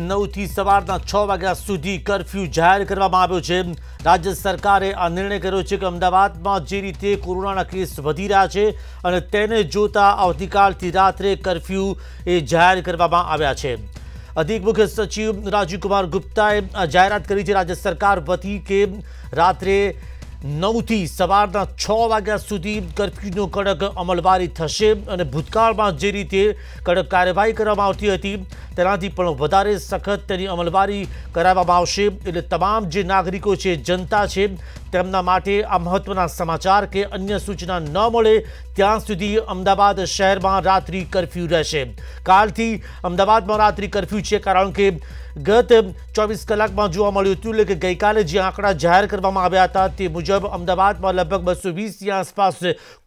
નવથી સવારના છ વાગ્યા સુધી કરફ્યુ જાહેર કરવામાં આવ્યો છે રાજ્ય સરકારે આ નિર્ણય કર્યો છે કે અમદાવાદમાં જે રીતે કોરોનાના કેસ વધી રહ્યા છે અને તેને જોતા આવતીકાલથી રાત્રે કરફ્યુ એ જાહેર કરવામાં આવ્યા છે અધિક મુખ્ય સચિવ રાજીવકુમાર ગુપ્તાએ જાહેરાત કરી છે રાજ્ય સરકાર વતી કે રાત્રે નવથી સવારના છ વાગ્યા સુધી કરફ્યુનો કડક અમલવારી થશે અને ભૂતકાળમાં જે રીતે કડક કાર્યવાહી કરવામાં આવતી હતી તેનાથી પણ વધારે સખત તેની અમલવારી કરાવવામાં આવશે એટલે તમામ જે નાગરિકો છે જનતા છે તેમના માટે આ મહત્વના સમાચાર કે અન્ય સૂચના ન મળે ત્યાં સુધી અમદાવાદ શહેરમાં રાત્રિ કરફ્યુ રહેશે કાલથી અમદાવાદમાં રાત્રિ કરફ્યુ છે કારણ કે ગત ચોવીસ કલાકમાં જોવા મળ્યું હતું એટલે કે ગઈકાલે જે આંકડા જાહેર કરવામાં આવ્યા હતા તે મુજબ અમદાવાદમાં લગભગ બસો વીસની આસપાસ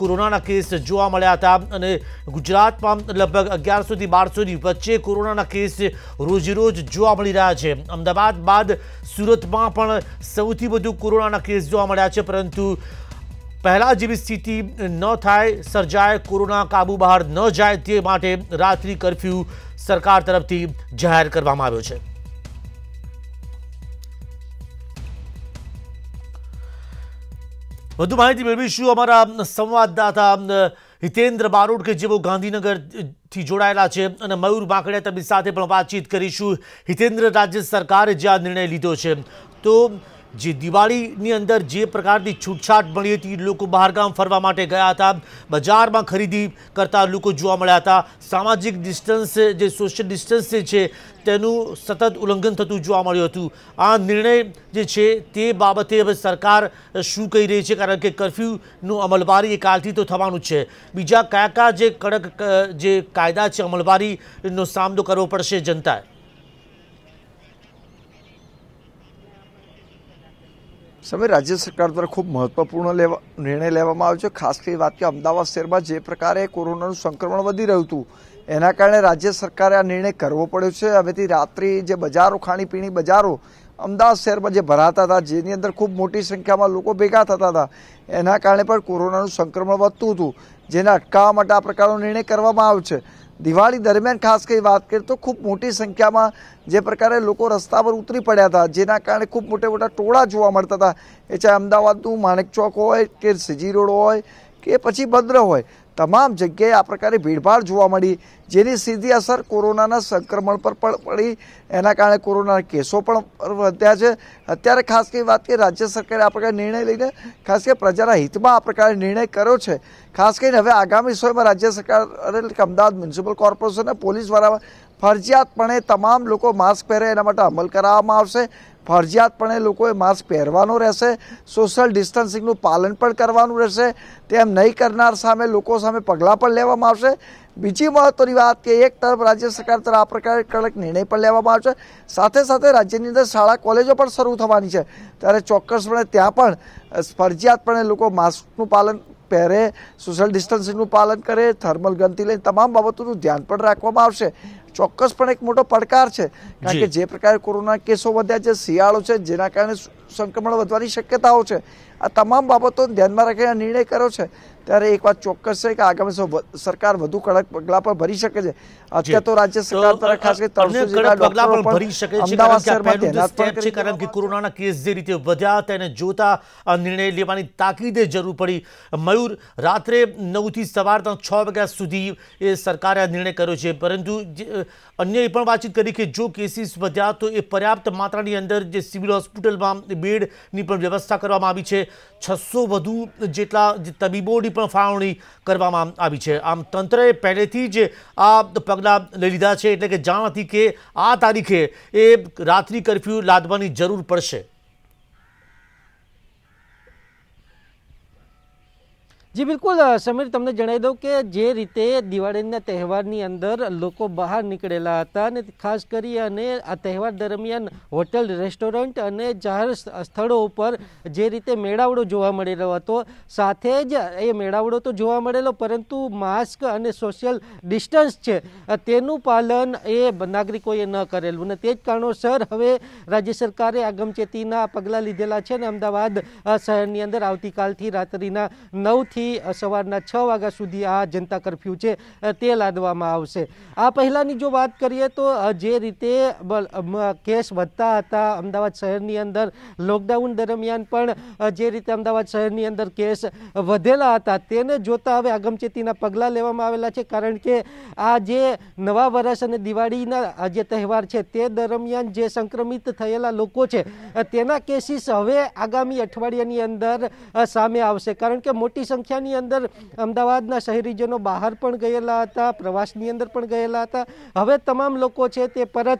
કોરોનાના કેસ જોવા મળ્યા હતા અને ગુજરાતમાં લગભગ અગિયારસોથી બારસોની વચ્ચે કોરોનાના કેસ રોજેરોજ જોવા મળી રહ્યા છે અમદાવાદ બાદ સુરતમાં પણ સૌથી વધુ કોરોનાના કેસ જોવા મળ્યા છે પરંતુ પહેલાં જેવી સ્થિતિ ન થાય સર્જાય કોરોના કાબુ બહાર ન જાય તે માટે રાત્રિ કરફ્યુ સરકાર તરફથી જાહેર કરવામાં આવ્યો છે વધુ માહિતી મેળવીશું અમારા સંવાદદાતા હિતેન્દ્ર બારોટ કે જેઓ ગાંધીનગરથી જોડાયેલા છે અને મયુર બાંકડિયા તેમની સાથે પણ વાતચીત કરીશું હિતેન્દ્ર રાજ્ય સરકારે જે આ નિર્ણય લીધો છે તો જે દિવાળીની અંદર જે પ્રકારની છૂટછાટ મળી હતી લોકો બહારગામ ફરવા માટે ગયા હતા બજારમાં ખરીદી કરતા લોકો જોવા મળ્યા હતા સામાજિક ડિસ્ટન્સ જે સોશિયલ ડિસ્ટન્સ છે તેનું સતત ઉલ્લંઘન થતું જોવા મળ્યું હતું આ નિર્ણય જે છે તે બાબતે હવે સરકાર શું કહી રહી છે કારણ કે કરફ્યુનું અમલવારી એ કાલથી તો થવાનું છે બીજા કયા કયા જે કડક જે કાયદા છે અમલવારીનો સામનો કરવો પડશે જનતાએ સમય રાજ્ય સરકાર દ્વારા ખૂબ મહત્વપૂર્ણ લેવા નિર્ણય લેવામાં આવ્યો છે ખાસ કરી વાત કે અમદાવાદ શહેરમાં જે પ્રકારે કોરોનાનું સંક્રમણ વધી રહ્યું હતું એના કારણે રાજ્ય સરકારે આ નિર્ણય કરવો પડ્યો છે હવેથી રાત્રિ જે બજારો ખાણીપીણી બજારો અમદાવાદ શહેરમાં જે ભરાતા હતા જેની અંદર ખૂબ મોટી સંખ્યામાં લોકો ભેગા થતા હતા એના કારણે પણ કોરોનાનું સંક્રમણ વધતું હતું જેને અટકાવવા માટે આ પ્રકારનો નિર્ણય કરવામાં આવ્યો છે દિવાળી દરમિયાન ખાસ કરી વાત કરીએ તો ખૂબ મોટી સંખ્યામાં જે પ્રકારે લોકો રસ્તા પર ઉતરી પડ્યા હતા જેના કારણે ખૂબ મોટા મોટા ટોળા જોવા મળતા હતા એ ચાહે અમદાવાદનું માણેક ચોક હોય કે સીજી રોડ હોય કે પછી ભદ્ર હોય તમામ જગ્યાએ આ પ્રકારે ભીડભાડ જોવા મળી જેની સીધી અસર કોરોનાના સંક્રમણ પર પણ પડી એના કારણે કોરોનાના કેસો પણ વધ્યા છે અત્યારે ખાસ કરી વાત કે રાજ્ય સરકારે આ પ્રકારે નિર્ણય લઈને ખાસ કરીને પ્રજાના હિતમાં આ પ્રકારે નિર્ણય કર્યો છે ખાસ કરીને હવે આગામી સમયમાં રાજ્ય સરકાર એટલે અમદાવાદ મ્યુનિસિપલ કોર્પોરેશન અને પોલીસ દ્વારા ફરજિયાતપણે તમામ લોકો માસ્ક પહેરે એના માટે અમલ કરાવવામાં આવશે ફરજિયાતપણે લોકોએ માસ્ક પહેરવાનો રહેશે સોશિયલ ડિસ્ટન્સિંગનું પાલન પણ કરવાનું રહેશે તેમ નહીં કરનાર સામે લોકો સામે પગલાં પણ લેવામાં આવશે બીજી મહત્ત્વની વાત કે એક તરફ રાજ્ય સરકાર તરફ આ પ્રકારે કડક નિર્ણય પણ લેવામાં આવશે સાથે સાથે રાજ્યની અંદર શાળા કોલેજો પણ શરૂ થવાની છે ત્યારે ચોક્કસપણે ત્યાં પણ ફરજિયાતપણે લોકો માસ્કનું પાલન પહેરે સોશિયલ ડિસ્ટન્સિંગનું પાલન કરે થર્મલ ગનથી લઈને તમામ બાબતોનું ધ્યાન પણ રાખવામાં આવશે ચોક્કસ પણ એક મોટો પડકાર છે કારણ કે જે પ્રકારે કોરોના કેસો વધ્યા છે શિયાળો છે જેના કારણે સંક્રમણ વધવાની શક્યતાઓ છે આ તમામ બાબતોને ધ્યાનમાં રાખીને નિર્ણય કર્યો છે ત્યારે એક વાત ચોક્કસ છે કે આગામી સરકાર વધુ કડક પગલાં પણ ભરી શકે છે અત્યારે તો રાજ્ય સરકાર દ્વારા ખાસ કરી ત્રણસો જેટલા ડોક્ટરો ભરી શકે છે અમદાવાદ શહેરમાં તૈનાત કારણ કે કોરોનાના કેસ જે રીતે વધ્યા તેને જોતા નિર્ણય લેવાની તાકીદે જરૂર પડી મયુર રાત્રે નવથી સવારના છ વાગ્યા સુધી એ સરકારે આ નિર્ણય કર્યો છે પરંતુ અન્ય પણ વાતચીત કરી કે જો કેસીસ વધ્યા તો એ પર્યાપ્ત માત્રાની અંદર જે સિવિલ હોસ્પિટલમાં બેડની પણ વ્યવસ્થા કરવામાં આવી છે છસો વધુ જેટલા તબીબોની પણ ફાળવણી કરવામાં આવી છે આમ તંત્રએ પહેલેથી જ આ પગલાં પગલાં લઈ લીધા છે એટલે કે જાણ હતી કે આ તારીખે એ રાત્રિ કરફ્યુ લાદવાની જરૂર પડશે જી બિલકુલ સમીર તમને જણાવી દઉં કે જે રીતે દિવાળીના તહેવારની અંદર લોકો બહાર નીકળેલા હતા અને ખાસ કરી અને આ તહેવાર દરમિયાન હોટેલ રેસ્ટોરન્ટ અને જાહેર સ્થળો ઉપર જે રીતે મેળાવડો જોવા મળેલો હતો સાથે જ એ મેળાવડો તો જોવા મળેલો પરંતુ માસ્ક અને સોશિયલ ડિસ્ટન્સ છે તેનું પાલન એ નાગરિકોએ ન કરેલું અને તે જ કારણોસર હવે રાજ્ય સરકારે આગમચેતીના પગલાં લીધેલા છે અને અમદાવાદ શહેરની અંદર આવતીકાલથી રાત્રિના નવથી થી સવારના છ વાગ્યા સુધી આ જનતા કરફ્યુ છે તે લાદવામાં આવશે આ પહેલાંની જો વાત કરીએ તો જે રીતે કેસ વધતા હતા અમદાવાદ શહેરની અંદર લોકડાઉન દરમિયાન પણ જે રીતે અમદાવાદ શહેરની અંદર કેસ વધેલા હતા તેને જોતા હવે આગમચેતીના પગલાં લેવામાં આવેલા છે કારણ કે આ જે નવા વર્ષ અને દિવાળીના જે તહેવાર છે તે દરમિયાન જે સંક્રમિત થયેલા લોકો છે તેના કેસીસ હવે આગામી અઠવાડિયાની અંદર સામે આવશે કારણ કે મોટી સંખ્યા પરીક્ષાની અંદર અમદાવાદના શહેરીજનો બહાર પણ ગયેલા હતા પ્રવાસની અંદર પણ ગયેલા હતા હવે તમામ લોકો છે તે પરત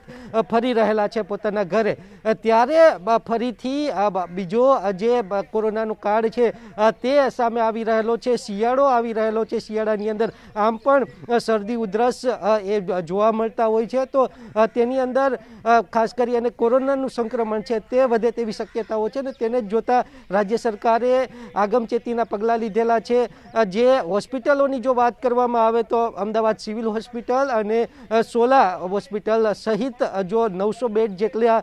ફરી રહેલા છે પોતાના ઘરે ત્યારે ફરીથી બીજો જે કોરોનાનો કાળ છે તે સામે આવી રહેલો છે શિયાળો આવી રહેલો છે શિયાળાની અંદર આમ પણ શરદી ઉધરસ એ જોવા મળતા હોય છે તો તેની અંદર ખાસ કરી અને કોરોનાનું સંક્રમણ છે તે વધે તેવી શક્યતાઓ છે ને તેને જોતા રાજ્ય સરકારે આગમચેતીના પગલાં લીધેલા છે જે હોસ્પિટલોની જો વાત કરવામાં આવે તો અમદાવાદ સિવિલ હોસ્પિટલ અને સોલા હોસ્પિટલ સહિત જો નવસો બેડ જેટલા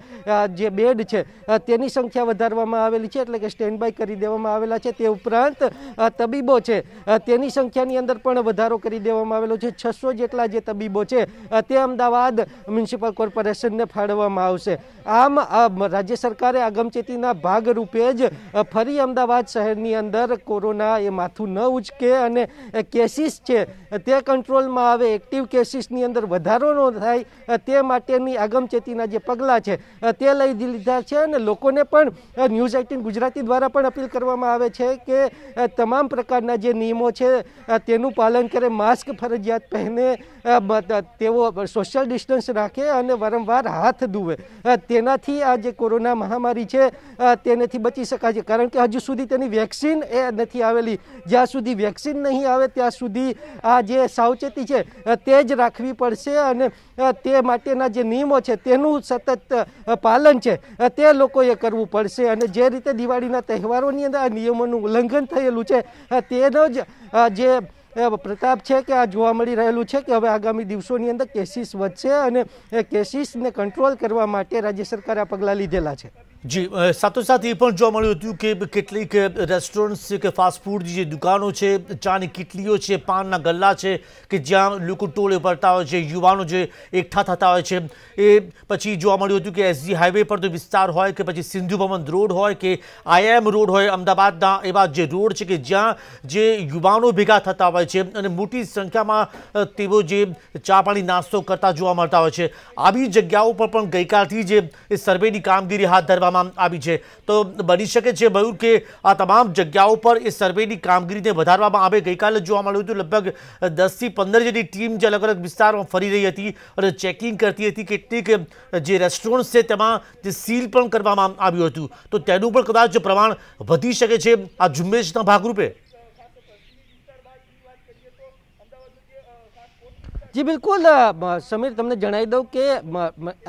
જે બેડ છે તેની સંખ્યા વધારવામાં આવેલી છે એટલે કે સ્ટેન્ડ બાય કરી દેવામાં આવેલા છે તે ઉપરાંત તબીબો છે તેની સંખ્યાની અંદર પણ વધારો કરી દેવામાં આવેલો છે છસો જેટલા જે તબીબો છે તે અમદાવાદ મ્યુનિસિપલ કોર્પોરેશનને ફાળવવામાં આવશે આમ રાજ્ય સરકારે આગમચેતીના ભાગરૂપે જ ફરી અમદાવાદ શહેરની અંદર કોરોના એ માત્ર માથું ન ઉચકે અને કેસીસ છે તે કંટ્રોલમાં આવે એક્ટિવ કેસીસની અંદર વધારો ન થાય તે માટેની આગમચેતીના જે પગલાં છે તે લઈ લીધા છે અને લોકોને પણ ન્યૂઝ એટીન ગુજરાતી દ્વારા પણ અપીલ કરવામાં આવે છે કે તમામ પ્રકારના જે નિયમો છે તેનું પાલન કરે માસ્ક ફરજિયાત પહેને તેઓ સોશિયલ ડિસ્ટન્સ રાખે અને વારંવાર હાથ ધુવે તેનાથી આ જે કોરોના મહામારી છે તેનાથી બચી શકાય છે કારણ કે હજુ સુધી તેની વેક્સિન એ નથી આવેલી જ્યાં સુધી વેક્સિન નહીં આવે ત્યાં સુધી આ જે સાવચેતી છે તે જ રાખવી પડશે અને તે માટેના જે નિયમો છે તેનું સતત પાલન છે તે લોકોએ કરવું પડશે અને જે રીતે દિવાળીના તહેવારોની અંદર આ નિયમોનું ઉલ્લંઘન થયેલું છે તેનો જ જે પ્રતાપ છે કે આ જોવા મળી રહેલું છે કે હવે આગામી દિવસોની અંદર કેસીસ વધશે અને કેસીસને કંટ્રોલ કરવા માટે રાજ્ય સરકારે આ પગલાં લીધેલા છે जी સતો સાથી પણ જોમોલ્યુ કે કેટલિક રેસ્ટોરન્ટ કે ફાસ્ટ ફૂડ જે દુકાનો છે ચાની કિટલીઓ છે पानના ગલ્લા છે કે જ્યાં લોકો ટોળે વળતા હોય છે યુવાનો જે એકઠા થતા હોય છે એ પછી જોવા મળ્યું કે એસજી હાઈવે પર તો વિસ્તાર હોય કે પછી સિંધુ ભવન રોડ હોય કે આયમ રોડ હોય અમદાવાદ ના એવા જે રોડ છે કે જ્યાં જે યુવાનો ભેગા થતા હોય છે અને મોટી સંખ્યામાં તેઓ જે ચાપાણી નાસ્તો કરતા જોવા મળતા હોય છે આવી જગ્યાઓ પર પણ ગઈકાલથી જે એ સર્વેની કામગીરી હાથ ધર કરવામાં આવી છે તો બની શકે છે મયુર કે આ તમામ જગ્યાઓ પર એ સર્વેની કામગીરીને વધારવામાં આવે ગઈકાલે જોવા મળ્યું હતું લગભગ દસથી પંદર જેટલી ટીમ જે અલગ અલગ વિસ્તારમાં ફરી રહી હતી અને ચેકિંગ કરતી હતી કેટલીક જે રેસ્ટોરન્ટ્સ છે તેમાં તે સીલ પણ કરવામાં આવ્યું હતું તો તેનું પણ કદાચ પ્રમાણ વધી શકે છે આ ઝુંબેશના ભાગરૂપે જી બિલકુલ સમીર તમને જણાવી દઉં કે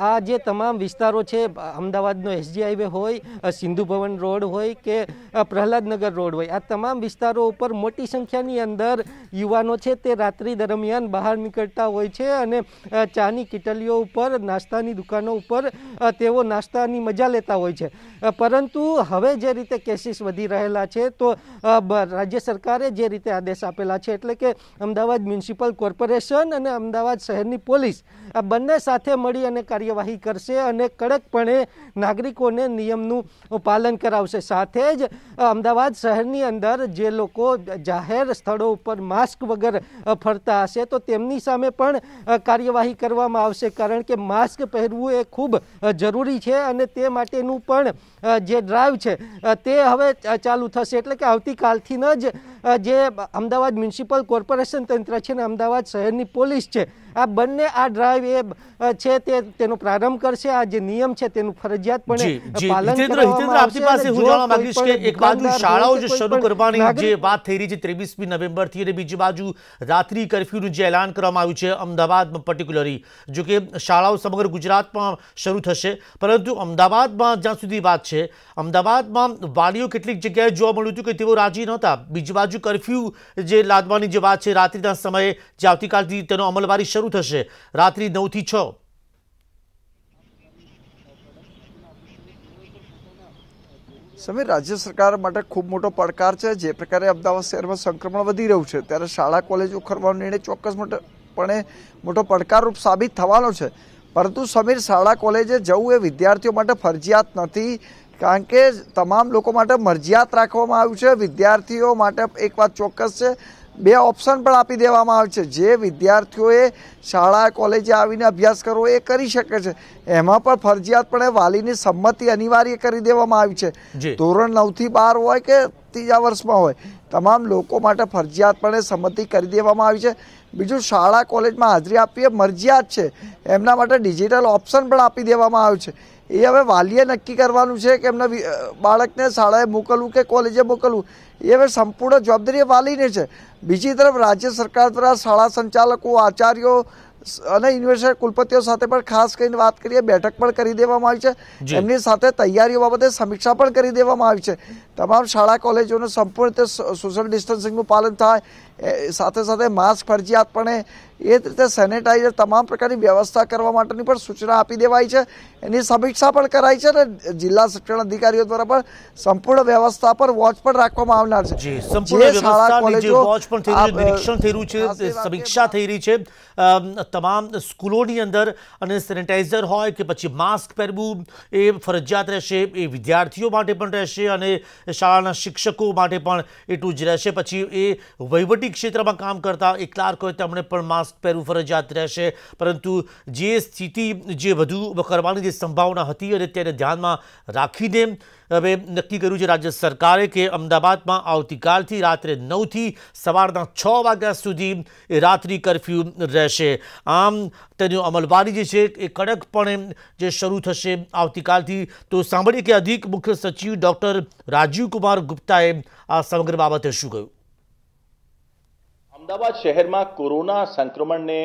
આ જે તમામ વિસ્તારો છે અમદાવાદનો એસજી હાઈવે હોય સિંધુ ભવન રોડ હોય કે પ્રહલાદનગર રોડ હોય આ તમામ વિસ્તારો ઉપર મોટી સંખ્યાની અંદર યુવાનો છે તે રાત્રિ દરમિયાન બહાર નીકળતા હોય છે અને ચાની કિટલીઓ ઉપર નાસ્તાની દુકાનો ઉપર તેઓ નાસ્તાની મજા લેતા હોય છે પરંતુ હવે જે રીતે કેસીસ વધી રહેલા છે તો રાજ્ય સરકારે જે રીતે આદેશ આપેલા છે એટલે કે અમદાવાદ મ્યુનિસિપલ કોર્પોરેશન અને અમદાવાદ શહેરની પોલીસ આ બંને સાથે મળી અને કાર્યવાહી કરશે અને કડકપણે નાગરિકોને નિયમનું પાલન કરાવશે સાથે જ અમદાવાદ શહેરની અંદર જે લોકો જાહેર સ્થળો ઉપર માસ્ક વગર ફરતા હશે તો તેમની સામે પણ કાર્યવાહી કરવામાં આવશે કારણ કે માસ્ક પહેરવું એ ખૂબ જરૂરી છે અને તે માટેનું પણ જે ડ્રાઈવ છે તે હવે ચાલુ થશે એટલે કે આવતીકાલથી જ જે અમદાવાદ મ્યુનિસિપલ કોર્પોરેશન તંત્ર છે અને અમદાવાદ શહેરની પોલીસ oczywiście આ બંને આ ડ્રાઈવ એ છે તે તેનો પ્રારંભ કરશે આ જે નિયમ છે તેનું ફરજિયાતપણે પાલન કરવામાં આપની પાસે હું જાણવા માંગીશ કે એક બાજુ શાળાઓ જે શરૂ કરવાની જે વાત થઈ રહી છે ત્રેવીસમી નવેમ્બરથી અને બીજી બાજુ રાત્રિ કરફ્યુનું જે એલાન કરવામાં આવ્યું છે અમદાવાદમાં પર્ટિક્યુલરી જો કે શાળાઓ સમગ્ર ગુજરાતમાં શરૂ થશે પરંતુ અમદાવાદમાં જ્યાં સુધી વાત છે અમદાવાદમાં વાલીઓ કેટલીક જગ્યાએ જોવા મળ્યું હતું કે તેઓ રાજી નહોતા બીજી બાજુ કરફ્યુ જે લાદવાની જે વાત છે રાત્રિના સમયે જે આવતીકાલથી તેનો અમલવારી શરૂ શરૂ થશે રાત્રિ નવથી છ સમીર રાજ્ય સરકાર માટે ખૂબ મોટો પડકાર છે જે પ્રકારે અમદાવાદ શહેરમાં સંક્રમણ વધી રહ્યું છે ત્યારે શાળા કોલેજો ખોલવાનો નિર્ણય ચોક્કસ પણે મોટો પડકારરૂપ સાબિત થવાનો છે પરંતુ સમીર શાળા કોલેજે જવું એ વિદ્યાર્થીઓ માટે ફરજિયાત નથી કારણ કે તમામ લોકો માટે મરજિયાત રાખવામાં આવ્યું છે વિદ્યાર્થીઓ માટે એક વાત ચોક્કસ છે બે ઓપ્શન પણ આપી દેવામાં આવે છે જે વિદ્યાર્થીઓએ શાળા કોલેજે આવીને અભ્યાસ કરવો એ કરી શકે છે એમાં પણ ફરજિયાતપણે વાલીની સંમતિ અનિવાર્ય કરી દેવામાં આવી છે ધોરણ નવથી બાર હોય કે ત્રીજા વર્ષમાં હોય તમામ લોકો માટે ફરજિયાતપણે સંમતિ કરી દેવામાં આવી છે બીજું શાળા કોલેજમાં હાજરી આપવી એ મરજિયાત છે એમના માટે ડિજિટલ ઓપ્શન પણ આપી દેવામાં આવ્યું છે એ હવે વાલીએ નક્કી કરવાનું છે કે એમના બાળકને શાળાએ મોકલવું કે કોલેજે મોકલવું એ હવે સંપૂર્ણ જવાબદારી વાલીને છે બીજી તરફ રાજ્ય સરકાર દ્વારા શાળા સંચાલકો આચાર્યો અને યુનિવર્સિટી કુલપતિઓ સાથે પણ ખાસ કરીને વાત કરીએ બેઠક પણ કરી દેવામાં આવી છે એમની સાથે તૈયારીઓ બાબતે સમીક્ષા પણ કરી દેવામાં આવી છે તમામ શાળા કોલેજોનું સંપૂર્ણ રીતે સોશિયલ ડિસ્ટન્સિંગનું પાલન થાય સાથે સાથે માસ્ક ફરજિયાતપણે એ જ રીતે સેનેટાઈઝર તમામ પ્રકારની વ્યવસ્થા કરવા માટેની પણ સૂચના આપી દેવાય છે એની સમીક્ષા પણ કરાઈ છે અને જિલ્લા શિક્ષણ અધિકારીઓ દ્વારા પણ સંપૂર્ણ વ્યવસ્થા પર વોચ પણ રાખવામાં આવનાર છે સંપૂર્ણ શાળા કોલેજો વોચ પણ થઈ રહ્યું નિરીક્ષણ થઈ રહ્યું છે સમીક્ષા થઈ રહી છે તમામ સ્કૂલોની અંદર અને સેનેટાઈઝર હોય કે પછી માસ્ક પહેરવું એ ફરજિયાત રહેશે એ વિદ્યાર્થીઓ માટે પણ રહેશે અને શાળાના શિક્ષકો માટે પણ એટલું જ રહેશે પછી એ વહીવટી ક્ષેત્રમાં કામ કરતા એ ક્લાર્ક હોય તેમણે પણ માસ્ક માસ્ક પહેરવું ફરજિયાત રહેશે પરંતુ જે સ્થિતિ જે વધુ કરવાની જે સંભાવના હતી અને તેને ધ્યાનમાં રાખીને હવે નક્કી કર્યું છે રાજ્ય સરકારે કે અમદાવાદમાં આવતીકાલથી રાત્રે નવથી સવારના છ વાગ્યા સુધી રાત્રિ કરફ્યુ રહેશે આમ તેની અમલવારી જે છે એ કડકપણે જે શરૂ થશે આવતીકાલથી તો સાંભળીએ કે અધિક મુખ્ય સચિવ ડૉક્ટર રાજીવકુમાર ગુપ્તાએ આ સમગ્ર બાબતે શું કહ્યું અમદાવાદ શહેરમાં કોરોના સંક્રમણને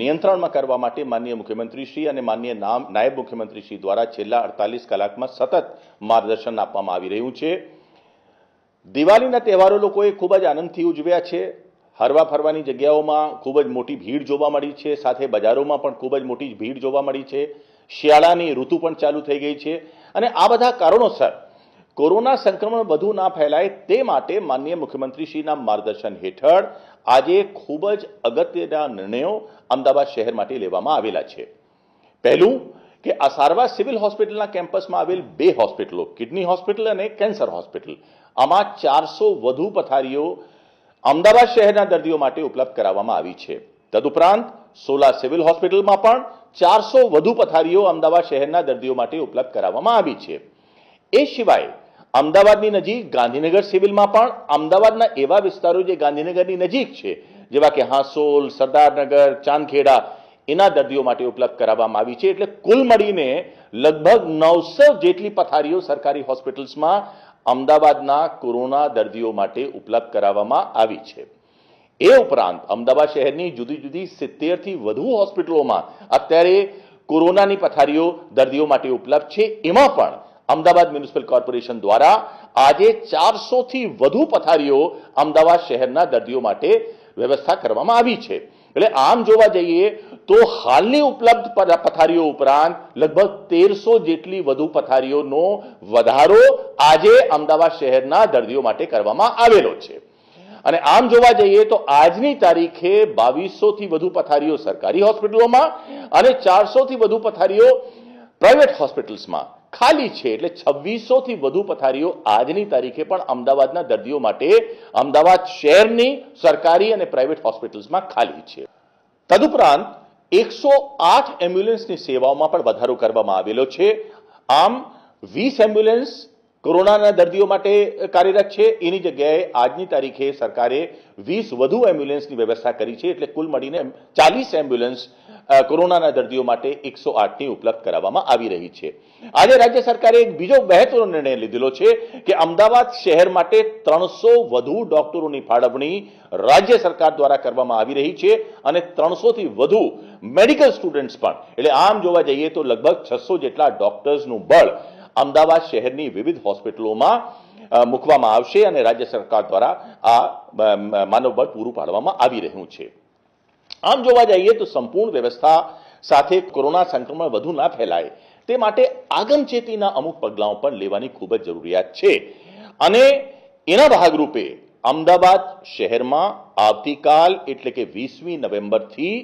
નિયંત્રણમાં કરવા માટે માનનીય મુખ્યમંત્રીશ્રી અને માનનીય નામ નાયબ મુખ્યમંત્રીશ્રી દ્વારા છેલ્લા અડતાલીસ કલાકમાં સતત માર્ગદર્શન આપવામાં આવી રહ્યું છે દિવાળીના તહેવારો લોકોએ ખૂબ જ આનંદથી ઉજવ્યા છે હરવા ફરવાની જગ્યાઓમાં ખૂબ જ મોટી ભીડ જોવા મળી છે સાથે બજારોમાં પણ ખૂબ જ મોટી ભીડ જોવા મળી છે શિયાળાની ઋતુ પણ ચાલુ થઈ ગઈ છે અને આ બધા કારણોસર કોરોના સંક્રમણ વધુ ના ફેલાય તે માટે માનનીય મુખ્યમંત્રીશ્રીના માર્ગદર્શન હેઠળ આજે ખૂબ જ અગત્યના નિર્ણયો અમદાવાદ શહેર માટે લેવામાં આવેલા છે પહેલું કે આ સારવાર સિવિલ હોસ્પિટલના કેમ્પસમાં આવેલ બે હોસ્પિટલો કિડની હોસ્પિટલ અને કેન્સર હોસ્પિટલ આમાં ચારસો વધુ પથારીઓ અમદાવાદ શહેરના દર્દીઓ માટે ઉપલબ્ધ કરાવવામાં આવી છે તદુપરાંત સોલા સિવિલ હોસ્પિટલમાં પણ ચારસો વધુ પથારીઓ અમદાવાદ શહેરના દર્દીઓ માટે ઉપલબ્ધ કરાવવામાં આવી છે એ સિવાય અમદાવાદની નજીક ગાંધીનગર સિવિલમાં પણ અમદાવાદના એવા વિસ્તારો જે ગાંધીનગરની નજીક છે જેવા કે હાંસોલ સરદારનગર ચાંદખેડા એના દર્દીઓ માટે ઉપલબ્ધ કરાવવામાં આવી છે એટલે કુલ મળીને લગભગ નવસો જેટલી પથારીઓ સરકારી હોસ્પિટલ્સમાં અમદાવાદના કોરોના દર્દીઓ માટે ઉપલબ્ધ કરાવવામાં આવી છે એ ઉપરાંત અમદાવાદ શહેરની જુદી જુદી સિત્તેરથી વધુ હોસ્પિટલોમાં અત્યારે કોરોનાની પથારીઓ દર્દીઓ માટે ઉપલબ્ધ છે એમાં પણ અમદાવાદ મ્યુનિસિપલ કોર્પોરેશન દ્વારા આજે ચારસોથી વધુ પથારીઓ અમદાવાદ શહેરના દર્દીઓ માટે વ્યવસ્થા કરવામાં આવી છે એટલે આમ જોવા જઈએ તો હાલની ઉપલબ્ધ પથારીઓ ઉપરાંત લગભગ તેરસો જેટલી વધુ પથારીઓનો વધારો આજે અમદાવાદ શહેરના દર્દીઓ માટે કરવામાં આવેલો છે અને આમ જોવા જઈએ તો આજની તારીખે બાવીસો વધુ પથારીઓ સરકારી હોસ્પિટલોમાં અને ચારસોથી વધુ પથારીઓ પ્રાઇવેટ હોસ્પિટલ્સમાં ખાલી છે એટલે છવ્વીસો થી વધુ પથારીઓ આજની તારીખે પણ અમદાવાદના દર્દીઓ માટે અમદાવાદ શહેરની સરકારી અને પ્રાઇવેટ હોસ્પિટલ્સમાં ખાલી છે તદુપરાંત એકસો આઠ એમ્બ્યુલન્સની સેવાઓમાં પણ વધારો કરવામાં આવેલો છે આમ વીસ એમ્બ્યુલન્સ કોરોનાના દર્દીઓ માટે કાર્યરત છે એની જગ્યાએ આજની તારીખે સરકારે વીસ વધુ એમ્બ્યુલન્સની વ્યવસ્થા કરી છે એટલે કુલ મળીને ચાલીસ એમ્બ્યુલન્સ કોરોનાના દર્દીઓ માટે એકસો આઠની ઉપલબ્ધ કરાવવામાં આવી રહી છે આજે રાજ્ય સરકારે એક બીજો મહત્વનો નિર્ણય લીધેલો છે કે અમદાવાદ શહેર માટે ત્રણસો વધુ ડોક્ટરોની ફાળવણી રાજ્ય સરકાર દ્વારા કરવામાં આવી રહી છે અને ત્રણસોથી વધુ મેડિકલ સ્ટુડન્ટ્સ પણ એટલે આમ જોવા જઈએ તો લગભગ છસો જેટલા ડોક્ટર્સનું બળ અમદાવાદ શહેરની વિવિધ હોસ્પિટલોમાં મૂકવામાં આવશે અને રાજ્ય સરકાર દ્વારા આ માનવબળ પૂરું પાડવામાં આવી રહ્યું છે આમ જોવા જઈએ તો સંપૂર્ણ વ્યવસ્થા સાથે કોરોના સંક્રમણ વધુ ના ફેલાય તે માટે આગમચેતીના અમુક પગલાઓ પણ લેવાની ખૂબ જ જરૂરિયાત છે અને એના ભાગરૂપે અમદાવાદ શહેરમાં આવતીકાલ એટલે કે વીસમી નવેમ્બરથી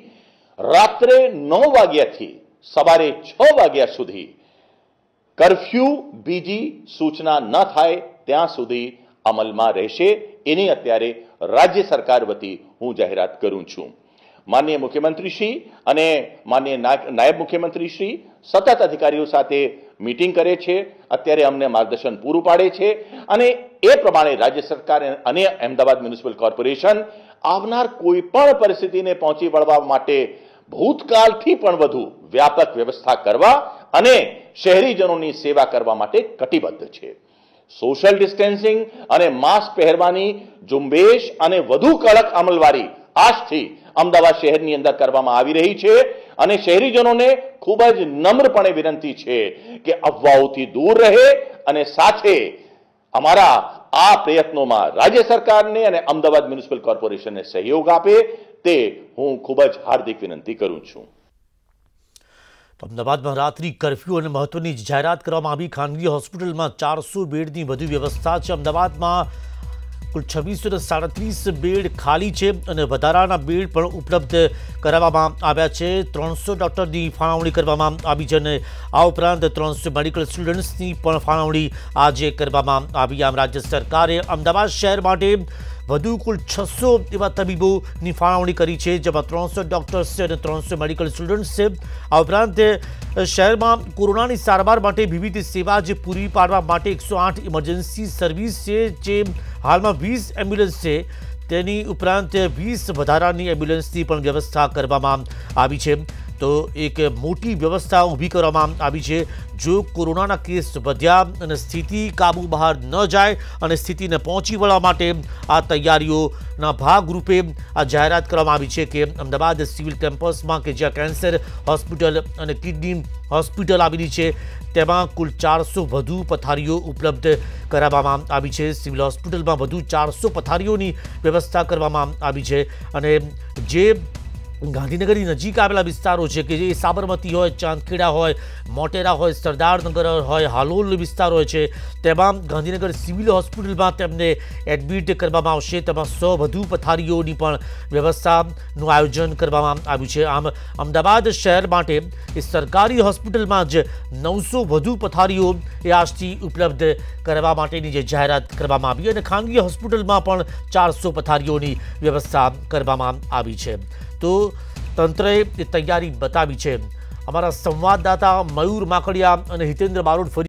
રાત્રે નવ વાગ્યાથી સવારે છ વાગ્યા સુધી કરફ્યુ બીજી સૂચના ન થાય ત્યાં સુધી અમલમાં રહેશે એની અત્યારે રાજ્ય સરકાર વતી હું જાહેરાત કરું છું માનનીય મુખ્યમંત્રીશ્રી અને માનનીય નાયબ મુખ્યમંત્રીશ્રી સતત અધિકારીઓ સાથે મીટિંગ કરે છે અત્યારે અમને માર્ગદર્શન પૂરું પાડે છે અને એ પ્રમાણે રાજ્ય સરકાર અને અમદાવાદ મ્યુનિસિપલ કોર્પોરેશન આવનાર કોઈ પણ પરિસ્થિતિને પહોંચી વળવા માટે ભૂતકાળથી પણ વધુ વ્યાપક વ્યવસ્થા કરવા અને શહેરીજનોની સેવા કરવા માટે કટિબદ્ધ છે સોશિયલ ડિસ્ટન્સિંગ અને માસ્ક પહેરવાની ઝુંબેશ અને વધુ કડક અમલવારી આજથી અમદાવાદ શહેરની અંદર કરવામાં આવી રહી છે અને શહેરીજનોને ખૂબ જ નમ્રપણે વિનંતી છે કે અફવાઓથી દૂર રહે અને સાથે અમારા આ પ્રયત્નોમાં રાજ્ય સરકારને અને અમદાવાદ મ્યુનિસિપલ કોર્પોરેશનને સહયોગ આપે તે હું ખૂબ જ હાર્દિક વિનંતી કરું છું અમદાવાદમાં રાત્રિ કરફ્યુ અને મહત્વની જાહેરાત કરવામાં આવી ખાનગી હોસ્પિટલમાં ચારસો બેડની વધુ વ્યવસ્થા છે અમદાવાદમાં કુલ છવ્વીસો સાડત્રીસ બેડ ખાલી છે અને વધારાના બેડ પણ ઉપલબ્ધ કરાવવામાં આવ્યા છે ત્રણસો ડૉક્ટરની ફાળવણી કરવામાં આવી છે અને આ ઉપરાંત ત્રણસો મેડિકલ સ્ટુડન્ટ્સની પણ ફાળવણી આજે કરવામાં આવી આમ રાજ્ય સરકારે અમદાવાદ શહેર માટે વધુ કુલ છસો એવા તબીબોની ફાળવણી કરી છે જેમાં ત્રણસો ડોક્ટર્સ છે અને ત્રણસો મેડિકલ સ્ટુડન્ટ્સ છે આ ઉપરાંત શહેરમાં કોરોનાની સારવાર માટે વિવિધ સેવા જે પૂરી પાડવા માટે એકસો આઠ ઇમરજન્સી સર્વિસ છે જે હાલમાં વીસ એમ્બ્યુલન્સ છે તેની ઉપરાંત વીસ વધારાની એમ્બ્યુલન્સની પણ વ્યવસ્થા કરવામાં આવી છે તો એક મોટી વ્યવસ્થા ઊભી કરવામાં આવી છે જો કોરોનાના કેસ વધ્યા અને સ્થિતિ કਾਬૂ બહાર ન જાય અને સ્થિતિને પહોંચી વળવા માટે આ તૈયારીઓના ભાગરૂપે આ જાહેરાત કરવામાં આવી છે કે અમદાવાદ સિવિલ કેમ્પસમાં કે જે કેન્સર હોસ્પિટલ અને કિડની હોસ્પિટલ આવી છે તેમાં કુલ 400 વધુ પથારીઓ ઉપલબ્ધ કરાવવામાં આવી છે સિવિલ હોસ્પિટલમાં વધુ 400 પથારીઓની વ્યવસ્થા કરવામાં આવી છે અને જે ગાંધીનગરની નજીક આવેલા વિસ્તારો છે કે જે સાબરમતી હોય ચાંદખેડા હોય મોટેરા હોય સરદારનગર હોય હાલોલ વિસ્તાર હોય છે તેમાં ગાંધીનગર સિવિલ હોસ્પિટલમાં તેમને એડમિટ કરવામાં આવશે તેમાં સો વધુ પથારીઓની પણ વ્યવસ્થાનું આયોજન કરવામાં આવ્યું છે આમ અમદાવાદ શહેર માટે એ સરકારી હોસ્પિટલમાં જ નવસો વધુ પથારીઓ એ આજથી ઉપલબ્ધ કરવા માટેની જે જાહેરાત કરવામાં આવી અને ખાનગી હોસ્પિટલમાં પણ ચારસો પથારીઓની વ્યવસ્થા કરવામાં આવી છે તો તંત્રએ તૈયારી બતાવી છે અમારા સંવાદદાતા મયુર માકડિયા અને હિતેન્દ્ર બારોટ ફરી